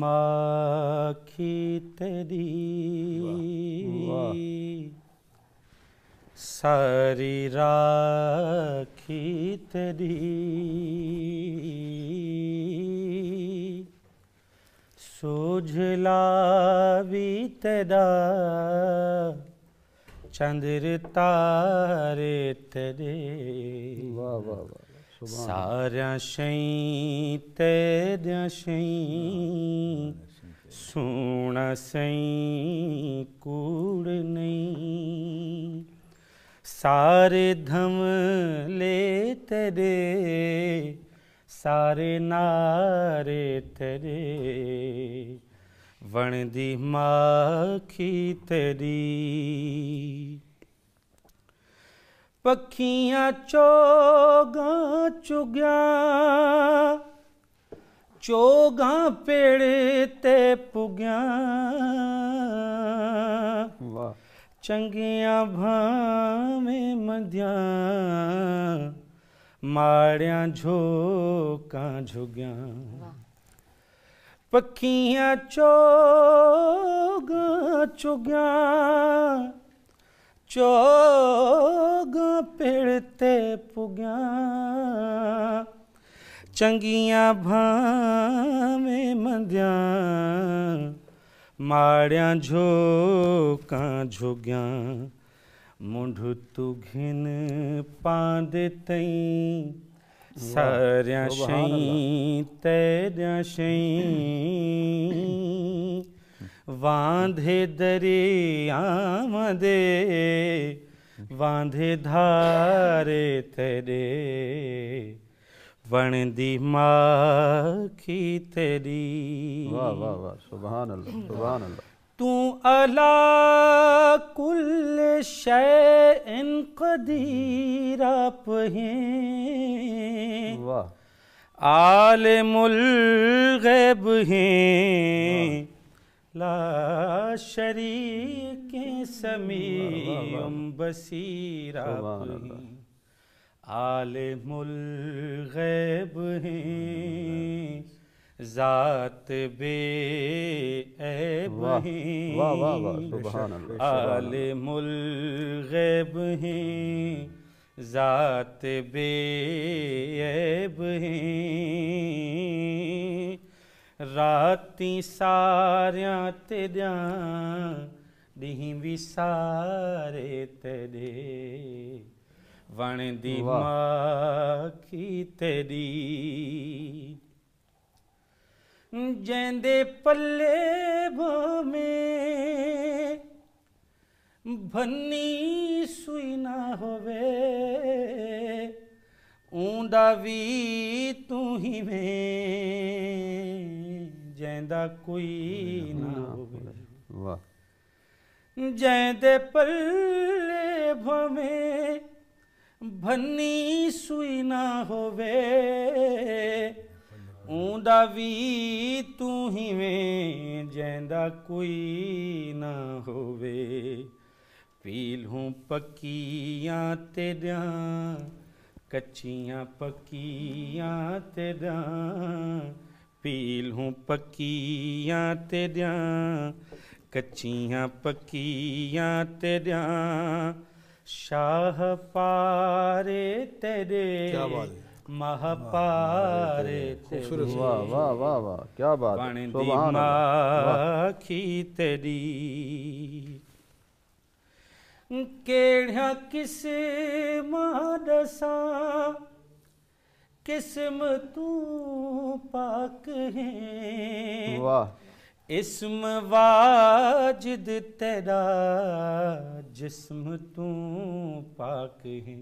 ਮੱਖੀ ਤੇਰੀ ਸਾਰੀ ਰਾਖੀ ਤੇਰੀ ਸੋਝਲਾ ਵੀ ਤੇਰਾ ਚੰਦਰ ਤਾਰੇ ਤੇਰੇ ਵਾ ਵਾਹ ਵਾਹ ਸਾਰਿਆਂ ਸ਼ਈ ਤੇਰਿਆਂ ਸ਼ਈ ਸੁਣ ਸਈ ਕੂੜ ਨਹੀਂ ਸਾਰੇ ਧਮ ਲੈ ਤੇਰੇ ਸਾਰੇ ਨਾਰੇ ਤੇਰੇ ਵਣ ਦੀ ਮਾਖੀ ਤੇਰੀ ਪੱਖੀਆਂ ਚੋਗਾਂ ਚੁਗਿਆ ਚੋਗਾਂ ਪੇੜੇ ਤੇ ਪੁਗਿਆ ਵਾਹ ਚੰਗੀਆਂ ਭਾਵੇਂ ਮਧਿਆ ਮਾੜਿਆਂ ਝੋਕਾਂ ਝੁਗਿਆਂ ਪੱਖੀਆਂ ਚੋਗਾਂ ਚੁਗਿਆ ਚੋਗ ਤੇ ਪੁਗਿਆ ਚੰਗੀਆਂ ਭਾਵੇਂ ਮੰਦਿਆਂ ਮਾੜਿਆਂ ਝੋਕਾਂ ਝੁਗਿਆਂ ਮੁੰਢ ਤੁਘਿਨ ਪਾਦੇ ਤਈ ਸਾਰਿਆਂ ਸ਼ਈ ਤੇਰਿਆਂ ਸ਼ਈ ਵਾਂਧੇ ਦਰਿਆਵਾਂ ਦੇ ਵਾਂਧੇ ਧਾਰੇ ਤੇਰੇ ਵਣਦੀ ਮਾਖੀ ਤੇਰੀ ਵਾਹ ਵਾਹ ਵਾਹ ਸੁਭਾਨ ਅੱਲਾ ਸੁਭਾਨ ਅੱਲਾ ਤੂੰ ਅਲਾ ਕੁੱਲ ਸ਼ੈਇਨ ਕਦੀਰ ਆਪ ਹੈ ਵਾਹ ਆਲਿਮੁਲ ਗੈਬ ਹੈ لا شریک سمیعم بصیر آپ ہیں عالم الغیب ہیں ذات بے عیب ہیں عالم الغیب ہیں ذات بے عیب ہیں ਰਾਤੀ ਸਾਰਿਆਂ ਤੇ ਤੇਰਿਆਂ ਦਿਹੀਂ ਵਿਸਾਰੇ ਤੇਰੇ ਵਣ ਦੀ ਮਾਖੀ ਤੇਰੀ ਜੈਂਦੇ ਪੱਲੇ ਭੋਮੇ ਭੰਨੀ ਸੁਈ ਨਾ ਹੋਵੇ ਉਂਦਾ ਵੀ ਤੂੰ ਹੀ ਵੇ ਕਹਿੰਦਾ ਕੋਈ ਨਾ ਹੋਵੇ ਵਾਹ ਜੈ ਦੇ ਪੱਲੇ ਭਵੇਂ ਭੰਨੀ ਸੂਈ ਨਾ ਹੋਵੇ ਉਂਦਾ ਵੀ ਤੂੰ ਹੀ ਵੇਂ ਜੈਂਦਾ ਕੋਈ ਨਾ ਹੋਵੇ ਪੀਲ ਹੂੰ ਪੱਕੀਆਂ ਤੇਰੀਆਂ ਕੱਚੀਆਂ ਪੱਕੀਆਂ ਤੇਰੀਆਂ ਪੀਲਹੂੰ ਪੱਕੀਆਂ ਤੇਰੀਆਂ ਕੱਚੀਆਂ ਪੱਕੀਆਂ ਤੇਰੀਆਂ ਸ਼ਾਹ ਪਾਰੇ ਤੇਰੇ ਕੀ ਬਾਤ ਹੈ ਮਹਾਪਾਰੇ ਤੇਰੇ ਵਾਹ ਵਾਹ ਵਾਹ ਵਾਹ ਕੀ ਬਾਤ ਹੈ ਸੁਭਾਨ ਅੱਲਾਹ ਕੀ ਤੇਰੀ ਕਿਹੜਾ ਕਿਸੇ ਮਹਾਦਸਾ किस्म तू पाक है वाह इसम वाजिद तेरा जिस्म तू पाक है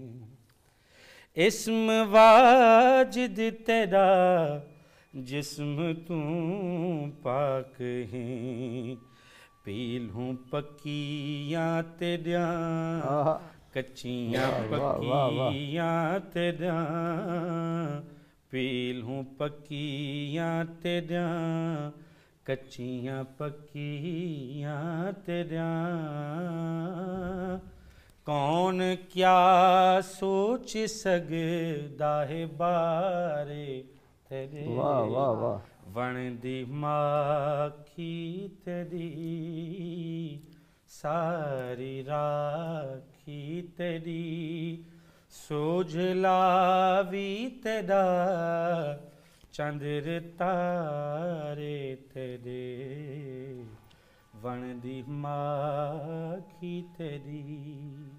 इसम वाजिद तेरा जिस्म तू पाक है ਪੀਲ ਹੂੰ ਪੱਕੀਆਂ ਤੇਰੀਆਂ ਕੱਚੀਆਂ ਪੱਕੀਆਂ ਤੇਰੀਆਂ ਪੀਲ ਹੂੰ ਪੱਕੀਆਂ ਤੇਰੀਆਂ ਕੱਚੀਆਂ ਪੱਕੀਆਂ ਤੇਰੀਆਂ ਕੌਣ ਕਿਆ ਸੋਚ ਸਕਦਾ ਹੈ ਬਾਰੇ ਤੇਰੇ ਵਾਹ ਵਾਹ ਵਾਹ ਵਣ ਦੀ ਮਾਖੀ ਤੇਰੀ ਸਾਰੀ ਰਾਖੀ ਤੇਰੀ ਸੋਝਲਾ ਵੀ ਤੇਦਾ ਚੰਦਰ ਤਾਰੇ ਤੇਰੇ ਵਣ ਦੀ ਮਾਖੀ ਤੇਰੀ